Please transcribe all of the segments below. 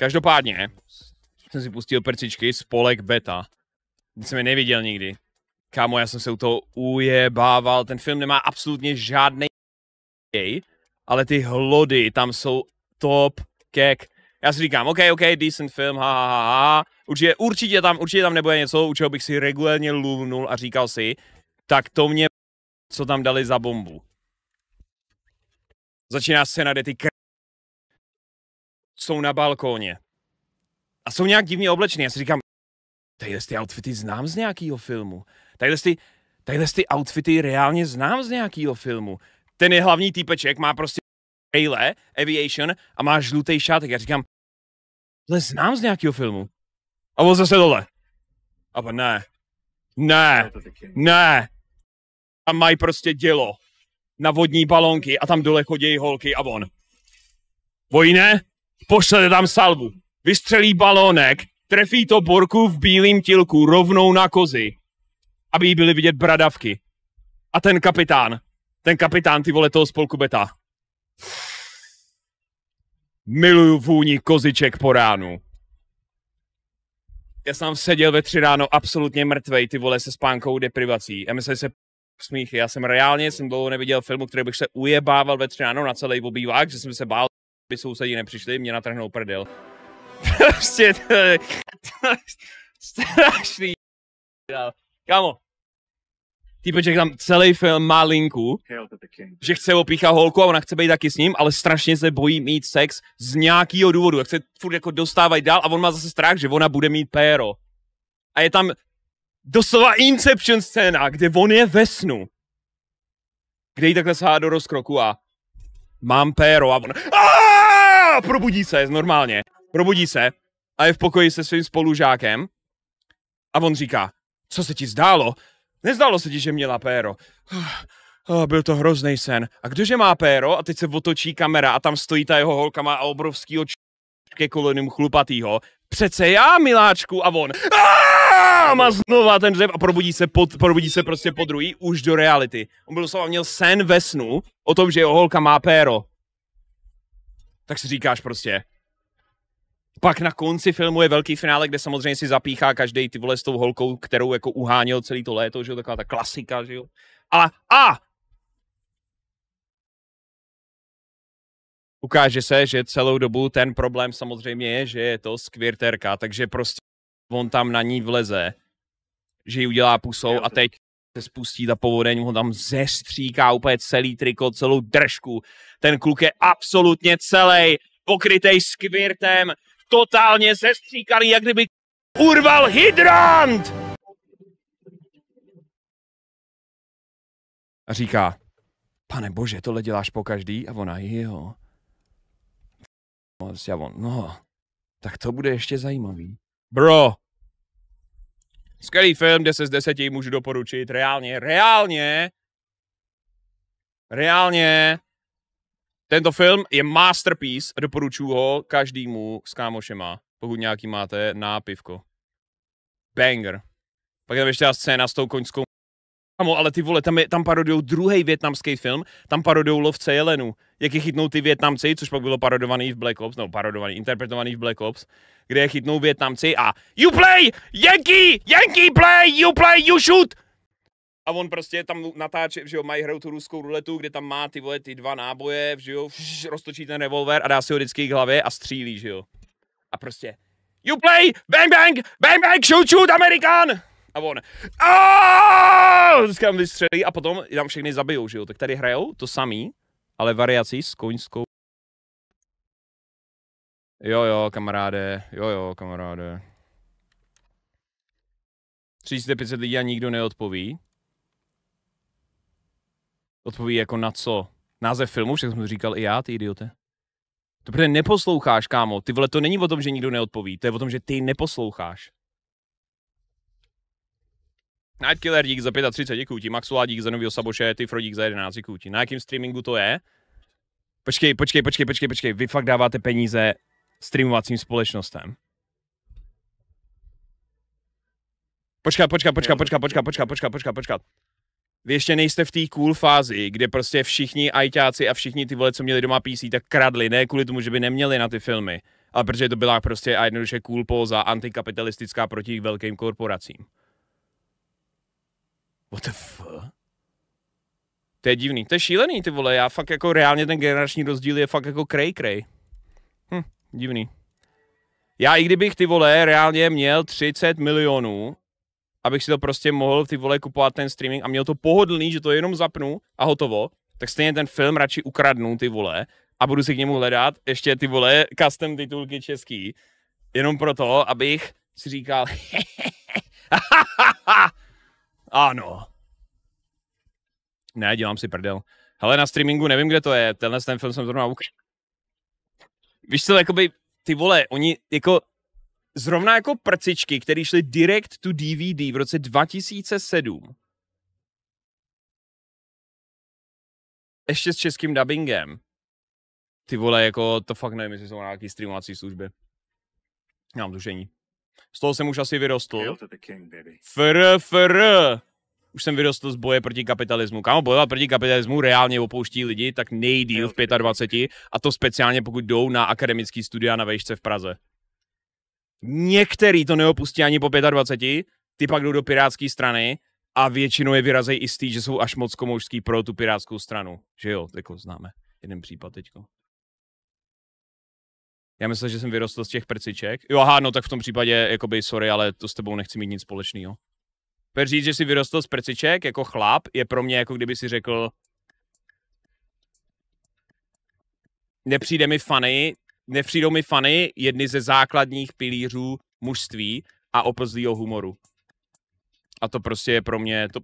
Každopádně jsem si pustil percičky spolek beta. Když jsem je neviděl nikdy. Kámo, já jsem se u toho ujebával. Ten film nemá absolutně žádný ale ty hlody tam jsou top kek. Já si říkám, OK, OK, decent film, ha, ha, ha, Určitě, určitě tam, určitě tam nebude něco, u čeho bych si regulérně lůvnul a říkal si, tak to mě, co tam dali za bombu. Začíná scéna, kde ty kr jsou na balkóně. A jsou nějak divně oblečený. Já si říkám, tadyhle ty outfity znám z nějakého filmu. Tadyhle ty, tadyhle ty outfity reálně znám z nějakého filmu. Ten je hlavní týpeček, má prostě brejle, aviation a má žlutý šátek. Já říkám, tohle znám z nějakého filmu. A on zase dole. A ne. Ne. Ne. A mají prostě dělo na vodní balonky a tam dole chodí holky a on. Vojne? pošle tam salvu. Vystřelí balónek, trefí to borku v bílém tilku rovnou na kozy, aby jí byly vidět bradavky. A ten kapitán, ten kapitán ty vole toho spolku beta. Miluju vůni koziček po ránu. Já jsem seděl ve tři ráno absolutně mrtvej, ty vole, se spánkou deprivací. Já myslím, že se smíchy. Já jsem reálně, jsem dlouho neviděl filmu, který bych se ujebával ve tři ráno na celý obývák, že jsem se bál by sousedí nepřišli, mě natrhnou prdel. prostě to je strašný. Kámo, Týpeček tam celý film má linku, že chce opíchat holku a ona chce být taky s ním, ale strašně se bojí mít sex z nějakého důvodu. Jak se furt jako dostávají dál a on má zase strach, že ona bude mít péro. A je tam doslova Inception scéna, kde on je ve snu. Kde jí takhle sahá do rozkroku a mám péro a on probudí se normálně, probudí se a je v pokoji se svým spolužákem a on říká, co se ti zdálo? Nezdálo se ti, že měla péro. Oh, byl to hrozný sen. A kdože má péro? A teď se otočí kamera a tam stojí ta jeho holka, má obrovský oč ke kolonium chlupatýho Přece já, miláčku, a on. A má znova ten dřev a probudí se, pod, probudí se prostě po druhý už do reality. On byl doslova měl sen ve snu o tom, že jeho holka má péro. Tak si říkáš prostě, pak na konci filmu je velký finále, kde samozřejmě si zapíchá každý ty vole s tou holkou, kterou jako uháněl celý to léto, že jo, taková ta klasika, že jo. A, a ukáže se, že celou dobu ten problém samozřejmě je, že je to skvěrterka, takže prostě on tam na ní vleze, že ji udělá pusou a teď se spustí ta povodeň, ho tam zestříká úplně celý triko, celou držku. Ten kluk je absolutně celý, pokrytej skvirtem, totálně zestříkaný, jak kdyby urval hydrant! A říká, pane bože, tohle děláš po každý? A ona, jo. Já on, no, tak to bude ještě zajímavý. Bro! Skvělý film, 10 z 10 můžu doporučit, reálně, reálně, reálně, tento film je masterpiece, doporučuji ho každému s kámošema, pokud nějaký máte, na pivko. Banger. Pak je tam ještě ta scéna s tou koňskou Kamo, ale ty vole, tam, je, tam parodujou druhý větnamský film, tam parodujou lovce jelenů, jak je chytnou ty Větnamci, což pak bylo parodovaný v Black Ops, no parodovaný, interpretovaný v Black Ops, kde je chytnou Větnamci a You play! Yankee! Yankee play! You play! You shoot! A on prostě tam natáče, že jo, mají hru tu ruskou ruletu, kde tam má ty vole ty dva náboje, že jo, vš, roztočí ten revolver a dá si ho vždycky k hlavě a střílí, že jo. A prostě You play! Bang bang! Bang bang! Shoot shoot! Amerikán! A on, říkám, vystřelí a potom tam všechny zabijou, že jo. Tak tady hrajou to samý, ale variací s koňskou. Jo, jo, kamaráde, jo, jo, kamaráde. 350 lidí a nikdo neodpoví. Odpoví jako na co? Název filmu, však jsem to říkal i já, ty idiote. To protože neposloucháš, kámo. Ty vole, to není o tom, že nikdo neodpoví. To je o tom, že ty neposloucháš. Nightkiller, dík za 35, děkuji ti. Maxula, dík za novýho saboše, ty Frodík za 11, děkuji ti. Na jakém streamingu to je? Počkej, počkej, počkej, počkej, počkej, vy fakt dáváte peníze streamovacím společnostem. Počkat, počkat, počkat, počkat, počkat, počkat, počkat, počkat, počkat. Vy ještě nejste v té cool fázi, kde prostě všichni ajťáci a všichni ty vole, co měli doma PC, tak kradli, ne kvůli tomu, že by neměli na ty filmy, ale protože to byla prostě a jednoduše cool póza antikapitalistická proti velkým korporacím. What the fuck? To je divný, to je šílený, ty vole, já fakt jako reálně ten generační rozdíl je fakt jako cray cray. Hm, divný. Já i kdybych ty vole reálně měl 30 milionů, abych si to prostě mohl ty vole kupovat ten streaming a měl to pohodlný, že to jenom zapnu a hotovo, tak stejně ten film radši ukradnu ty vole a budu si k němu hledat ještě ty vole custom titulky český, jenom proto, abych si říkal, Ano. Ne, dělám si prdel. Hele, na streamingu nevím, kde to je. Tenhle ten film jsem zrovna ukryl. Víš co, jakoby, ty vole, oni jako zrovna jako prcičky, které šly direct to DVD v roce 2007. Ještě s českým dubbingem. Ty vole, jako to fakt nevím, jestli jsou nějaký streamovací služby. Mám tušení. Z toho jsem už asi vyrostl. Fr, fr. Už jsem vyrostl z boje proti kapitalismu. Kámo, bojovat proti kapitalismu reálně opouští lidi, tak nejdíl v 25. A to speciálně pokud jdou na akademický studia na vejšce v Praze. Některý to neopustí ani po 25, ty pak jdou do pirátské strany a většinou je vyrazejí i z že jsou až moc komoušský pro tu pirátskou stranu. Že jo, jako známe jeden případ teďko. Já myslím, že jsem vyrostl z těch prciček. Jo, aha, no tak v tom případě, jakoby, sorry, ale to s tebou nechci mít nic společného. Per říct, že jsi vyrostl z prciček jako chlap, je pro mě jako kdyby si řekl, nepřijde mi fany, nepřijdou mi fany jedny ze základních pilířů mužství a opozlího humoru. A to prostě je pro mě, to,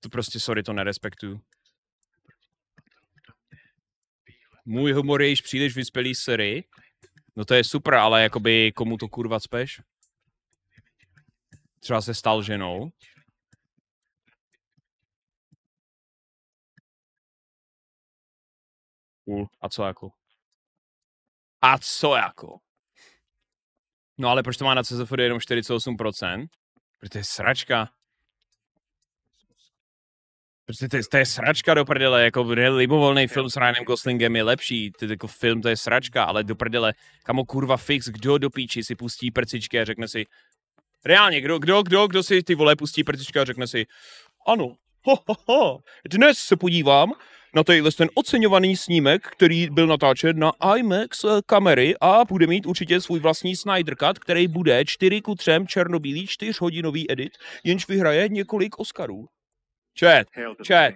to prostě, sorry, to nerespektuju. můj humor je již příliš vyspělý sery, No to je super, ale jakoby komu to kurva speš? Třeba se stal ženou. Cool. A co jako? A co jako? No ale proč to má na CZFD jenom 48%? Protože to je sračka. Prostě to je, to je sračka do prdele, jako libovolný film s Ryanem Goslingem je lepší, to je jako film, to je sračka, ale do prdele, kamo kurva fix, kdo do píči si pustí prcičky a řekne si, reálně, kdo, kdo, kdo, kdo si ty vole pustí prcičky a řekne si, ano, ho, ho, ho, dnes se podívám na tenhle ten oceňovaný snímek, který byl natáčen na IMAX eh, kamery a bude mít určitě svůj vlastní Snyder Cut, který bude 4 ku 3 černobílý hodinový edit, jenž vyhraje několik Oscarů. Chat, chat.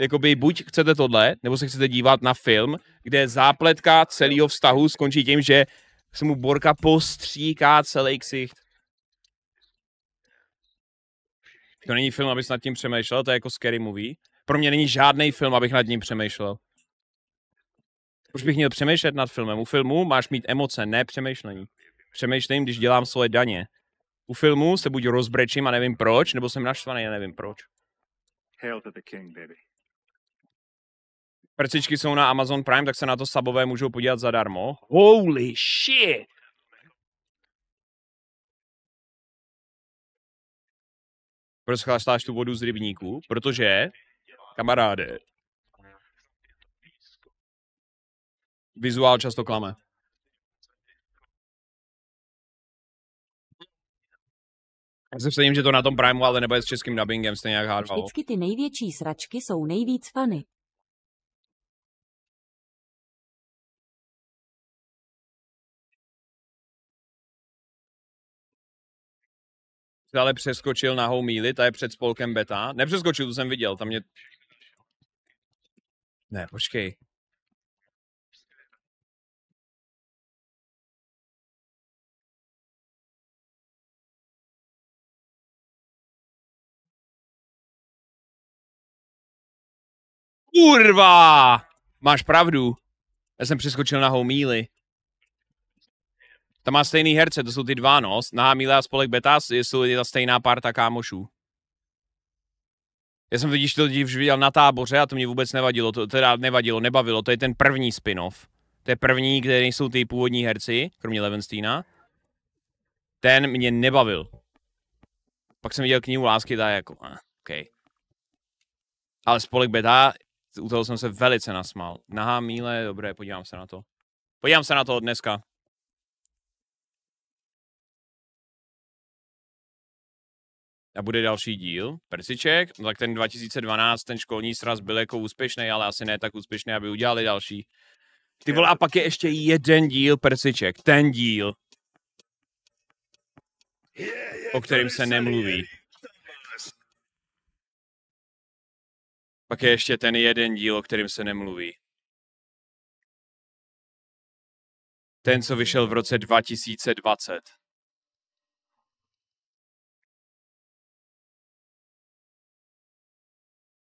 Jakoby buď chcete tohle, nebo se chcete dívat na film, kde zápletka celého vztahu skončí tím, že se mu Borka postříká celý ksicht. To není film, abys nad tím přemýšlel, to je jako scary movie. Pro mě není žádný film, abych nad ním přemýšlel. Už bych měl přemýšlet nad filmem. U filmu máš mít emoce, ne přemýšlení. Přemýšlím, když dělám svoje daně. U filmu se buď rozbrečím a nevím proč, nebo jsem naštvaný a nevím proč. Hail to the king, baby. Prcičky jsou na Amazon Prime, tak se na to sabové můžou podívat zadarmo. Holy shit! Proč chlastáš tu vodu z rybníku? Protože, kamaráde, vizuál často klame. Já se myslím, že to na tom Primu, ale nebo s českým dubbingem stejně jak hádalo. Vždycky ty největší sračky jsou nejvíc fany. ale přeskočil na Houmíli, ta je před spolkem beta. Nepřeskočil, to jsem viděl, tam mě... Ne, počkej. Kurva! Máš pravdu. Já jsem přeskočil na Homíly. Tam má stejný herce, to jsou ty dva, no. Na Homíly a Spolek Betas jsou ta stejná parta kámošů. Já jsem vidíš to dív viděl na táboře a to mě vůbec nevadilo, to teda nevadilo, nebavilo, to je ten první spin-off. To je první, kde nejsou ty původní herci, kromě Levensteina. Ten mě nebavil. Pak jsem viděl knihu lásky, ta jako, ah, okay. Ale Spolek Beta u toho jsem se velice nasmál. Nahá míle, dobré, podívám se na to. Podívám se na to dneska. a bude další díl, Persiček, no tak ten 2012, ten školní sraz byl jako úspěšný, ale asi ne tak úspěšný, aby udělali další. Ty vole, a pak je ještě jeden díl Persiček, ten díl, o kterým se nemluví. Pak je ještě ten jeden díl, o kterým se nemluví. Ten, co vyšel v roce 2020.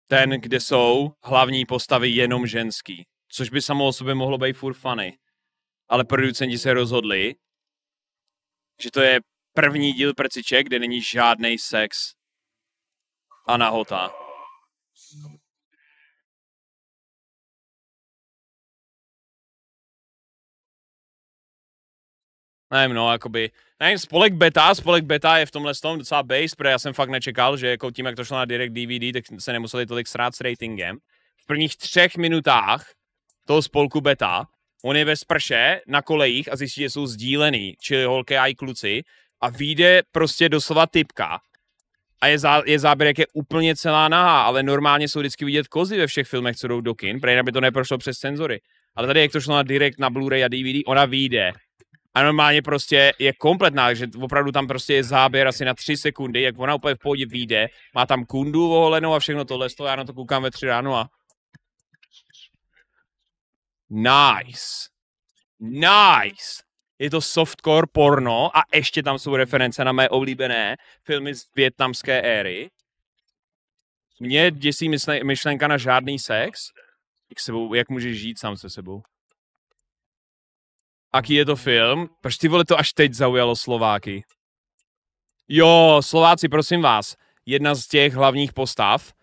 Ten, kde jsou hlavní postavy jenom ženský, což by samo o sobě mohlo být furt funny. Ale producenti se rozhodli, že to je první díl preciček, kde není žádný sex a nahota. nevím, no, jakoby, nevím, spolek beta, spolek beta je v tomhle tom docela base, protože já jsem fakt nečekal, že jako tím, jak to šlo na direct DVD, tak se nemuseli tolik srát s ratingem. V prvních třech minutách toho spolku beta, on je ve sprše na kolejích a zjistí, že jsou sdílený, čili holky a i kluci, a vyjde prostě doslova typka, a je, zá, je záběr, jak je úplně celá nahá, ale normálně jsou vždycky vidět kozy ve všech filmech, co jdou do kin, protože by to neprošlo přes senzory. Ale tady, jak to šlo na direct, na Blu-ray a DVD, ona vyjde a normálně prostě je kompletná, že opravdu tam prostě je záběr asi na tři sekundy, jak ona úplně v pohodě vyjde, má tam kundu oholenou a všechno tohle, to já na to koukám ve tři ráno a... Nice. Nice. Je to softcore porno a ještě tam jsou reference na mé oblíbené filmy z větnamské éry. Mě děsí myšlenka na žádný sex. Jak, sebou, jak můžeš žít sám se sebou? aký je to film. Proč ty vole to až teď zaujalo Slováky? Jo, Slováci, prosím vás, jedna z těch hlavních postav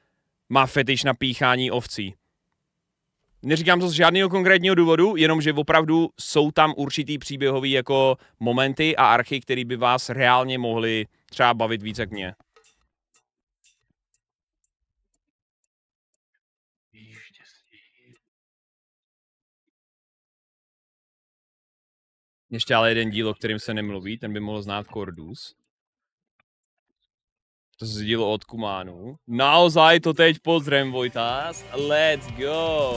má fetiš na píchání ovcí. Neříkám to z žádného konkrétního důvodu, jenom že opravdu jsou tam určitý příběhový jako momenty a archy, které by vás reálně mohly třeba bavit více k mě. Ještě ale jeden díl, o kterým se nemluví, ten by mohl znát Cordus. To se dílo od Kumánu. Naozaj to teď pozrem, Vojtas. Let's go!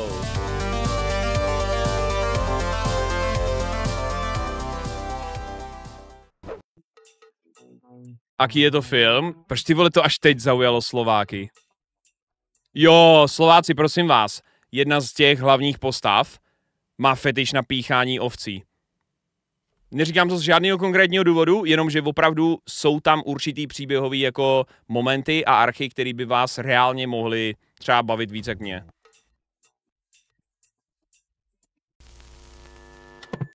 Aký je to film? Proč ty vole to až teď zaujalo Slováky? Jo, Slováci, prosím vás, jedna z těch hlavních postav má fetiš na píchání ovcí. Neříkám to z žádného konkrétního důvodu, jenom že opravdu jsou tam určitý příběhový jako momenty a archy, které by vás reálně mohly třeba bavit více k mě.